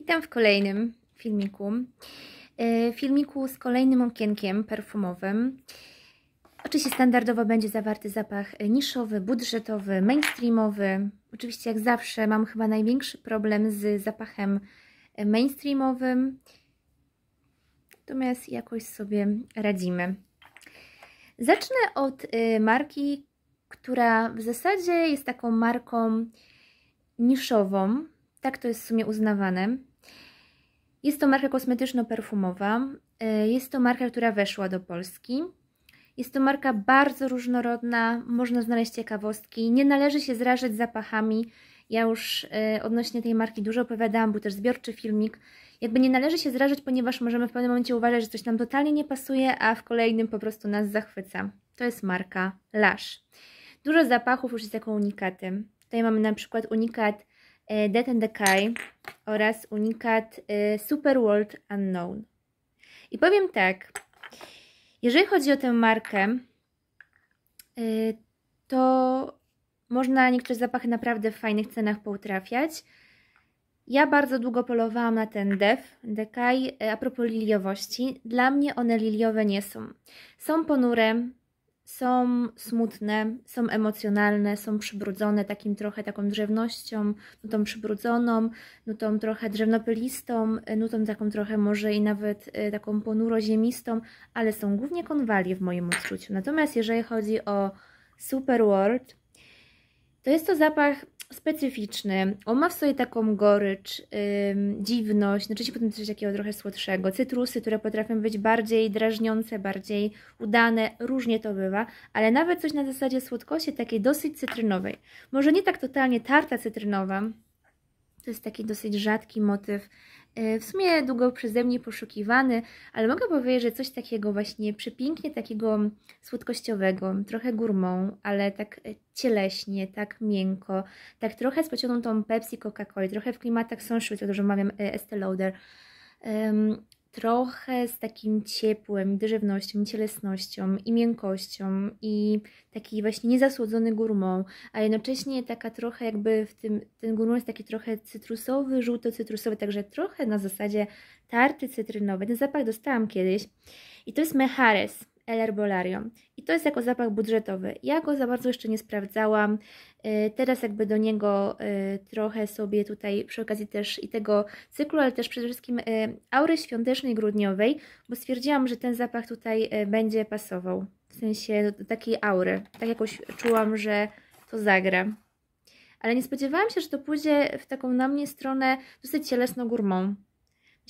Witam w kolejnym filmiku. E, filmiku z kolejnym okienkiem perfumowym. Oczywiście standardowo będzie zawarty zapach niszowy, budżetowy, mainstreamowy. Oczywiście jak zawsze mam chyba największy problem z zapachem mainstreamowym. Natomiast jakoś sobie radzimy. Zacznę od y, marki, która w zasadzie jest taką marką niszową. Tak to jest w sumie uznawane. Jest to marka kosmetyczno-perfumowa, e, jest to marka, która weszła do Polski. Jest to marka bardzo różnorodna, można znaleźć ciekawostki. Nie należy się zrażać zapachami. Ja już e, odnośnie tej marki dużo opowiadałam, był też zbiorczy filmik. Jakby nie należy się zrażać, ponieważ możemy w pewnym momencie uważać, że coś nam totalnie nie pasuje, a w kolejnym po prostu nas zachwyca. To jest marka Lash. Dużo zapachów już jest jako unikatem. Tutaj mamy na przykład unikat E, Death and oraz unikat e, Super World Unknown. I powiem tak, jeżeli chodzi o tę markę, e, to można niektóre zapachy naprawdę w fajnych cenach poutrafiać. Ja bardzo długo polowałam na ten dev, dekaj, a propos liliowości. Dla mnie one liliowe nie są. Są ponure, są smutne, są emocjonalne, są przybrudzone takim trochę taką drzewnością, nutą przybrudzoną, nutą trochę drzewnopylistą, nutą taką trochę może i nawet y, taką ponuroziemistą, ale są głównie konwalie w moim odczuciu. Natomiast jeżeli chodzi o Super World, to jest to zapach specyficzny, on ma w sobie taką gorycz, dziwność, znaczy się potem coś takiego trochę słodszego, cytrusy, które potrafią być bardziej drażniące, bardziej udane, różnie to bywa, ale nawet coś na zasadzie słodkości takiej dosyć cytrynowej. Może nie tak totalnie tarta cytrynowa, to jest taki dosyć rzadki motyw E, w sumie długo przeze mnie poszukiwany, ale mogę powiedzieć, że coś takiego właśnie przepięknie takiego słodkościowego, trochę gurmą, ale tak e, cieleśnie, tak miękko, tak trochę z tą Pepsi, Coca-Coli, trochę w klimatach Sunshine, to dużo mawiam, e, Estee Lauder trochę z takim ciepłem, drzewnością, cielesnością i miękkością i taki właśnie niezasłodzony gurmą, a jednocześnie taka trochę jakby w tym, ten gurmą jest taki trochę cytrusowy, żółto-cytrusowy, także trochę na zasadzie tarty cytrynowej. Ten zapach dostałam kiedyś i to jest Mehares. El i to jest jako zapach budżetowy. Ja go za bardzo jeszcze nie sprawdzałam. Y, teraz jakby do niego y, trochę sobie tutaj przy okazji też i tego cyklu, ale też przede wszystkim y, aury świątecznej, grudniowej, bo stwierdziłam, że ten zapach tutaj będzie pasował. W sensie do takiej aury. Tak jakoś czułam, że to zagra. Ale nie spodziewałam się, że to pójdzie w taką na mnie stronę dosyć cielesno gurmą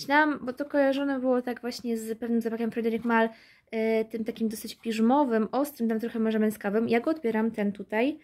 Myślałam, bo to kojarzone było tak właśnie z pewnym zapachem Frederick Mal, y, tym takim dosyć piżmowym, ostrym, tam trochę może męskawym. Ja go odbieram ten tutaj,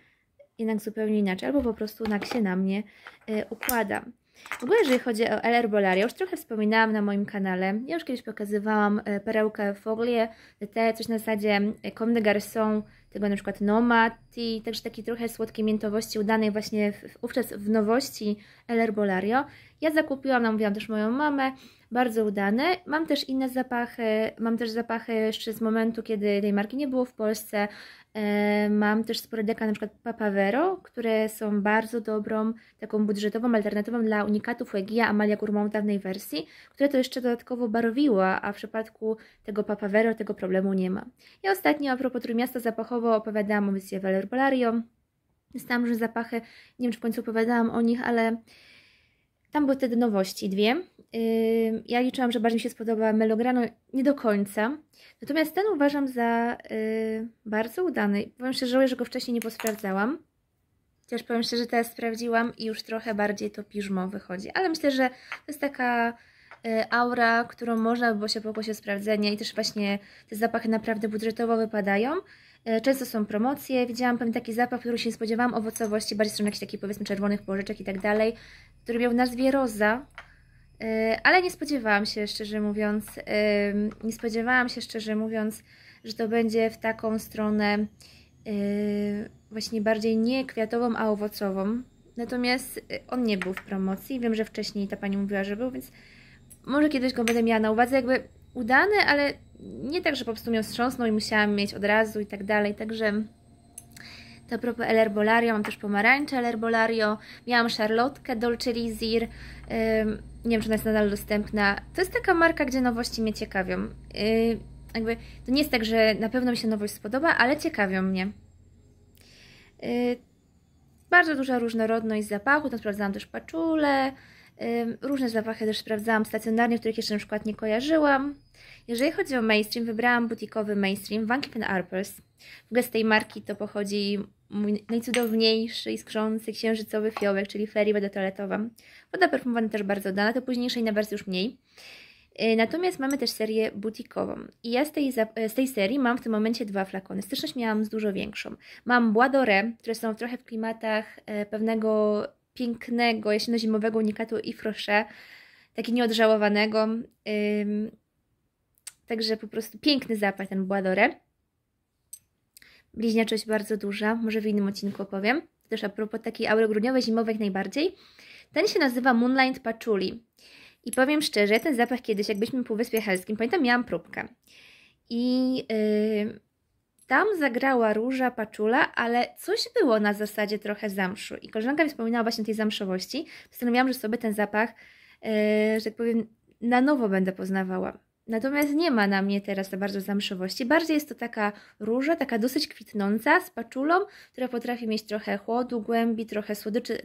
jednak zupełnie inaczej, albo po prostu nak się na mnie y, układam. W ogóle jeżeli chodzi o El Herbolaria, już trochę wspominałam na moim kanale, ja już kiedyś pokazywałam y, perełkę Foglie, te coś na zasadzie Comme des Garçons tego na przykład nomati, także takiej trochę słodkiej miętowości udanej właśnie wówczas w nowości El Herbolario. Ja zakupiłam, namówiłam też moją mamę, bardzo udane. Mam też inne zapachy, mam też zapachy jeszcze z momentu, kiedy tej marki nie było w Polsce. E, mam też spore deka na przykład Papavero, które są bardzo dobrą, taką budżetową alternatywą dla unikatów Legia Amalia Gourmand dawnej wersji, które to jeszcze dodatkowo barowiła, a w przypadku tego Papavero tego problemu nie ma. Ja ostatnio a propos Trójmiasta zapachowe dodatkowo opowiadałam o wizycie w Znam, że zapachy, nie wiem czy w końcu opowiadałam o nich, ale tam były wtedy nowości dwie. ja liczyłam, że bardziej mi się spodoba Melograno, nie do końca. Natomiast ten uważam za y, bardzo udany. Powiem szczerze, żałuję, że go wcześniej nie posprawdzałam. Chociaż powiem szczerze, teraz sprawdziłam i już trochę bardziej to piżmo wychodzi. Ale myślę, że to jest taka y, aura, którą można by było się pokłosić o sprawdzenie i też właśnie te zapachy naprawdę budżetowo wypadają. E, często są promocje, widziałam pewien taki zapach, który się spodziewałam, owocowości, bardziej stron jakichś takich powiedzmy czerwonych porzeczek i tak dalej, który miał w nazwie Roza, e, ale nie spodziewałam się szczerze mówiąc, e, nie spodziewałam się szczerze mówiąc, że to będzie w taką stronę właśnie bardziej nie kwiatową, a owocową. Natomiast on nie był w promocji, wiem, że wcześniej ta Pani mówiła, że był, więc może kiedyś go będę miała na uwadze, jakby udany, ale nie tak, że po prostu miał wstrząsnął i musiałam mieć od razu i tak dalej, także to a propos El Herbolario, mam też pomarańcze El Herbolario, miałam szarlotkę Dolce Lizir, nie wiem, czy ona jest nadal dostępna. To jest taka marka, gdzie nowości mnie ciekawią. jakby, to nie jest tak, że na pewno mi się nowość spodoba, ale ciekawią mnie. bardzo duża różnorodność zapachu, tam sprawdzałam też paczule, Różne zapachy też sprawdzałam stacjonarnie, których jeszcze na przykład nie kojarzyłam. Jeżeli chodzi o mainstream, wybrałam butikowy mainstream Van Cleef Arpels. W ogóle z tej marki to pochodzi mój najcudowniejszy i skrzący księżycowy fiołek, czyli Fairy Woda Toaletowa. Woda perfumowana też bardzo dana, to późniejszej na wersji już mniej. Y, natomiast mamy też serię butikową i ja z tej, z tej serii mam w tym momencie dwa flakony. Styczność miałam z dużo większą. Mam Bois które są trochę w klimatach e, pewnego pięknego, jesienno-zimowego unikatu i Frochet, taki nieodżałowanego. Ym, także po prostu piękny zapach ten Boadore. Bliźniaczość bardzo duża, może w innym odcinku opowiem. To też a propos takiej aury grudniowej, zimowej najbardziej. Ten się nazywa Moonlight Patchouli. I powiem szczerze, ten zapach kiedyś, jakbyśmy po wyspie Półwyspie Helskim, pamiętam, miałam próbkę. I yy, tam zagrała róża paczula, ale coś było na zasadzie trochę zamszu. I koleżanka mi wspominała właśnie o tej zamszowości. Postanowiłam, że sobie ten zapach, yy, że tak powiem, na nowo będę poznawała. Natomiast nie ma na mnie teraz za bardzo zamszowości. Bardziej jest to taka róża, taka dosyć kwitnąca z paczulą, która potrafi mieć trochę chłodu, głębi, trochę słodyczy,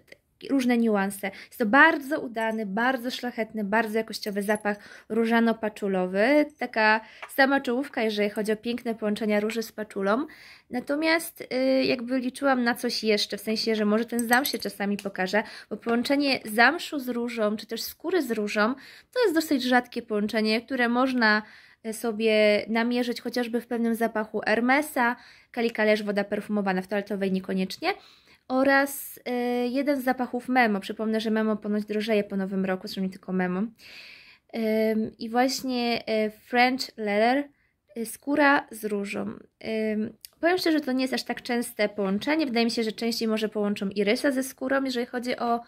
różne niuanse. Jest to bardzo udany, bardzo szlachetny, bardzo jakościowy zapach różano-paczulowy. Taka sama czołówka, jeżeli chodzi o piękne połączenia róży z paczulą. Natomiast y, jakby liczyłam na coś jeszcze, w sensie, że może ten zam się czasami pokaże, bo połączenie zamszu z różą, czy też skóry z różą, to jest dosyć rzadkie połączenie, które można y, sobie namierzyć chociażby w pewnym zapachu Hermesa, Kali woda perfumowana w toaletowej niekoniecznie, oraz y, jeden z zapachów Memo. Przypomnę, że Memo ponoć drożeje po nowym roku, zresztą nie tylko Memo. I właśnie y, French Leather, y, skóra z różą. Powiem szczerze, że to nie jest aż tak częste połączenie. Wydaje mi się, że częściej może połączą irysa ze skórą, jeżeli chodzi o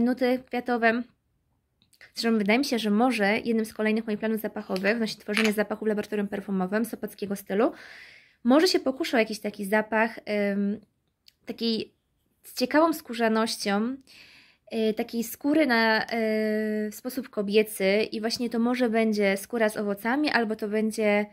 nuty kwiatowe. Zresztą wydaje mi się, że może jednym z kolejnych moich planów zapachowych, właśnie tworzenie zapachu w laboratorium perfumowym sopockiego stylu, może się pokuszał jakiś taki zapach um, takiej z ciekawą skórzanością y, takiej skóry na, y, w sposób kobiecy i właśnie to może będzie skóra z owocami albo to będzie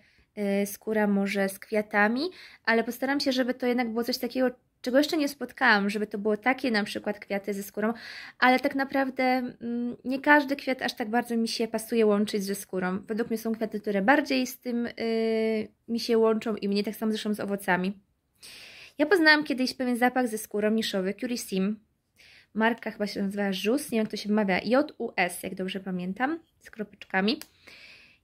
y, skóra może z kwiatami, ale postaram się, żeby to jednak było coś takiego, czego jeszcze nie spotkałam, żeby to było takie na przykład kwiaty ze skórą, ale tak naprawdę mm, nie każdy kwiat aż tak bardzo mi się pasuje łączyć ze skórą. Według mnie są kwiaty, które bardziej z tym yy, mi się łączą i mnie tak samo zresztą z owocami. Ja poznałam kiedyś pewien zapach ze skórą niszowy Sim. Marka chyba się nazywa JUS, nie wiem jak to się wymawia, J-U-S, jak dobrze pamiętam, z kropeczkami.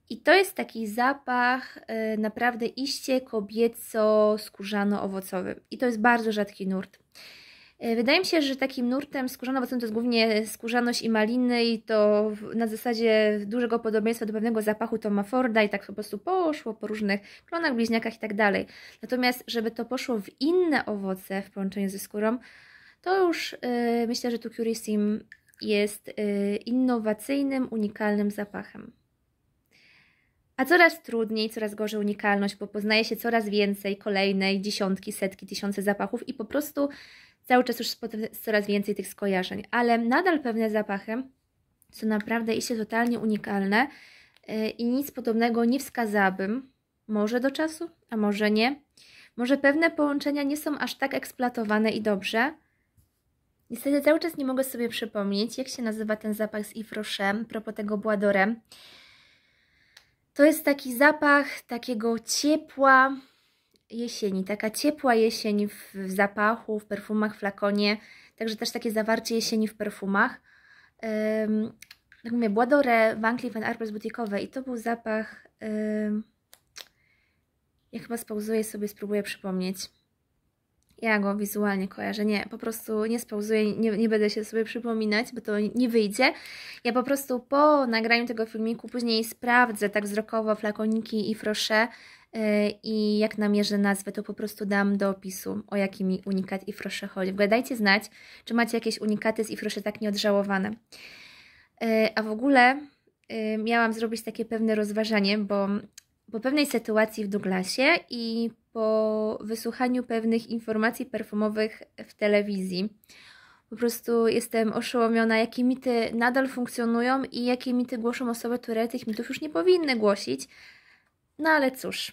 I to jest taki zapach y, naprawdę iście kobieco-skórzano-owocowy. I to jest bardzo rzadki nurt. E, wydaje mi się, że takim nurtem skórzano-owocowym to jest głównie skórzaność i maliny i to na zasadzie dużego podobieństwa do pewnego zapachu Toma Forda i tak po prostu poszło po różnych klonach, bliźniakach i tak dalej. Natomiast, żeby to poszło w inne owoce w połączeniu ze skórą, to już yy, myślę, że tu Curisim jest yy, innowacyjnym, unikalnym zapachem. A coraz trudniej, coraz gorzej unikalność, bo poznaje się coraz więcej, kolejnej, dziesiątki, setki, tysiące zapachów i po prostu cały czas już potem coraz więcej tych skojarzeń, ale nadal pewne zapachy są naprawdę iście totalnie unikalne y, i nic podobnego nie wskazałabym. Może do czasu, a może nie. Może pewne połączenia nie są aż tak eksploatowane i dobrze. Niestety cały czas nie mogę sobie przypomnieć, jak się nazywa ten zapach z Yves Rocher, propos tego Boadorem. To jest taki zapach takiego ciepła, jesieni, taka ciepła jesień w, zapachu, w perfumach, w flakonie, także też takie zawarcie jesieni w perfumach. tak mówię, Bładore Van Cleef Arpels butikowe i to był zapach, ja chyba spauzuję sobie, spróbuję przypomnieć. Ja go wizualnie kojarzę, nie, po prostu nie spauzuję, nie, nie będę się sobie przypominać, bo to nie wyjdzie. Ja po prostu po nagraniu tego filmiku później sprawdzę tak wzrokowo flakoniki i frosze, E, i jak namierzę nazwę, to po prostu dam do opisu, o jaki mi unikat i frosze chodzi. W ogóle Dajcie znać, czy macie jakieś unikaty z i frosze tak nieodżałowane. E, a w ogóle e, miałam zrobić takie pewne rozważanie, bo po pewnej sytuacji w Douglasie i po wysłuchaniu pewnych informacji perfumowych w telewizji, po prostu jestem oszołomiona, jakie mity nadal funkcjonują i jakie mity głoszą osoby, które tych mitów już nie powinny głosić. No ale cóż,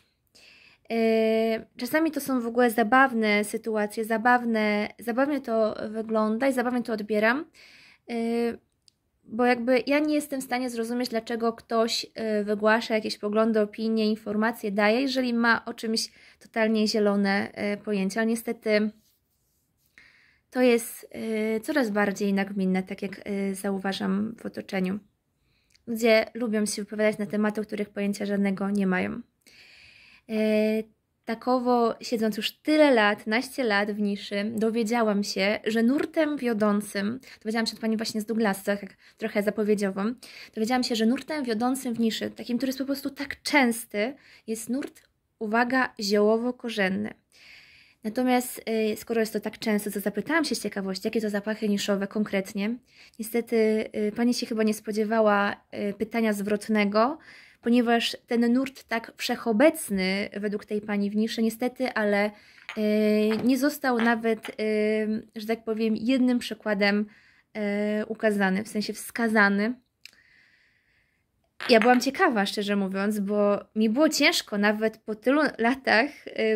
Yy, czasami to są w ogóle zabawne sytuacje, zabawne, zabawnie to wygląda i zabawnie to odbieram, yy, bo jakby ja nie jestem w stanie zrozumieć, dlaczego ktoś yy, wygłasza jakieś poglądy, opinie, informacje, daje, jeżeli ma o czymś totalnie zielone pojęcia. Ale niestety to jest coraz bardziej nagminne, tak jak zauważam w otoczeniu. Ludzie lubią się wypowiadać na tematy, o których pojęcia żadnego nie mają. E, takowo, siedząc już tyle lat, naście lat w niszy, dowiedziałam się, że nurtem wiodącym, dowiedziałam się od pani właśnie z Douglasa, tak trochę zapowiedziową, dowiedziałam się, że nurtem wiodącym w niszy, takim, który jest po prostu tak częsty, jest nurt, uwaga, ziołowo-korzenny. Natomiast y, skoro jest to tak często, to zapytałam się z ciekawości, jakie to zapachy niszowe konkretnie. Niestety y, pani się chyba nie spodziewała y, pytania zwrotnego, ponieważ ten nurt tak wszechobecny według tej pani w niszy, niestety, ale y, nie został nawet, y, że tak powiem, jednym przykładem y, ukazany, w sensie wskazany. Ja byłam ciekawa, szczerze mówiąc, bo mi było ciężko nawet po tylu latach,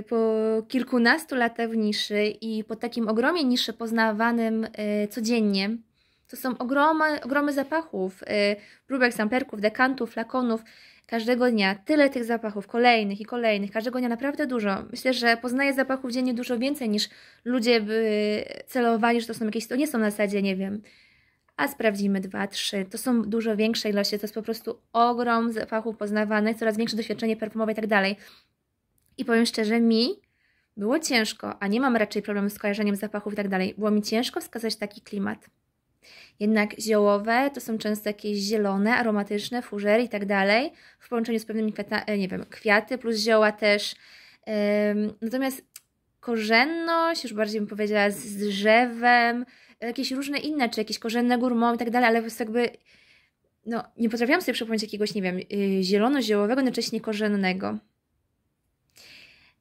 po kilkunastu latach w niszy i po takim ogromie niszy poznawanym codziennie, to są ogromne, ogromy zapachów, y, próbek, samperków, dekantów, flakonów. Każdego dnia tyle tych zapachów, kolejnych i kolejnych, każdego dnia naprawdę dużo. Myślę, że poznaję zapachów dziennie dużo więcej niż ludzie by celowali, że to są jakieś, to nie są na zasadzie, nie wiem, a sprawdzimy dwa, trzy. To są dużo większe ilości, to jest po prostu ogrom zapachów poznawanych, coraz większe doświadczenie perfumowe i tak dalej. I powiem szczerze, mi było ciężko, a nie mam raczej problemu z kojarzeniem zapachów i tak dalej, było mi ciężko wskazać taki klimat. Jednak ziołowe to są często jakieś zielone, aromatyczne, fużery i tak dalej, w połączeniu z pewnymi kwiatami, e, nie wiem, kwiaty plus zioła też. Natomiast korzenność, już bardziej bym powiedziała z drzewem, jakieś różne inne, czy jakieś korzenne górmą i tak dalej, ale po jakby no, nie potrafiłam sobie przypomnieć jakiegoś, nie wiem, y, zielono-ziołowego, jednocześnie korzennego.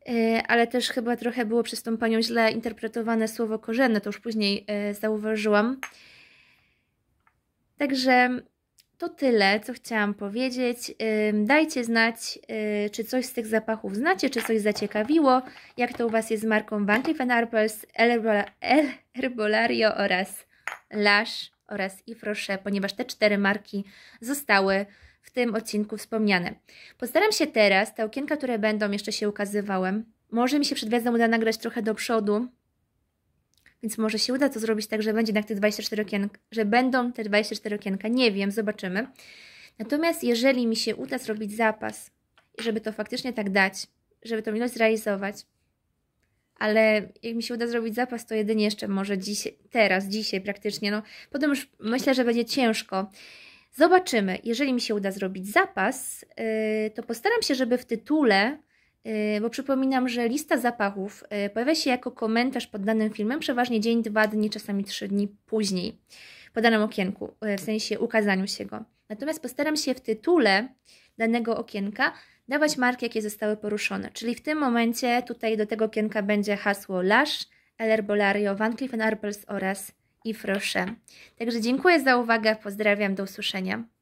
Y, ale też chyba trochę było przez tą panią źle interpretowane słowo korzenne, to już później e, zauważyłam. Także to tyle, co chciałam powiedzieć. Dajcie znać, y, czy coś z tych zapachów znacie, czy coś zaciekawiło, jak to u Was jest z marką Van Cleef Arpels, El Herbolario oraz Lash oraz Yves Rocher, ponieważ te cztery marki zostały w tym odcinku wspomniane. Postaram się teraz, te okienka, które będą, jeszcze się ukazywałem, może mi się przed uda nagrać trochę do przodu, więc może się uda to zrobić tak, że będzie jednak te 24 okienka, że będą te 24 okienka. Nie wiem, zobaczymy. Natomiast jeżeli mi się uda zrobić zapas, żeby to faktycznie tak dać, żeby tą ilość zrealizować, ale jak mi się uda zrobić zapas, to jedynie jeszcze może dziś, teraz, dzisiaj praktycznie. No, potem już myślę, że będzie ciężko. Zobaczymy. Jeżeli mi się uda zrobić zapas, yy, to postaram się, żeby w tytule Yy, bo przypominam, że lista zapachów yy, pojawia się jako komentarz pod danym filmem, przeważnie dzień, dwa dni, czasami trzy dni później, po danym okienku, yy, w sensie ukazaniu się go. Natomiast postaram się w tytule danego okienka dawać marki, jakie zostały poruszone. Czyli w tym momencie tutaj do tego okienka będzie hasło Lash, El Herbolario, Van Cleef Arpels oraz Yves Rocher. Także dziękuję za uwagę, pozdrawiam, do usłyszenia.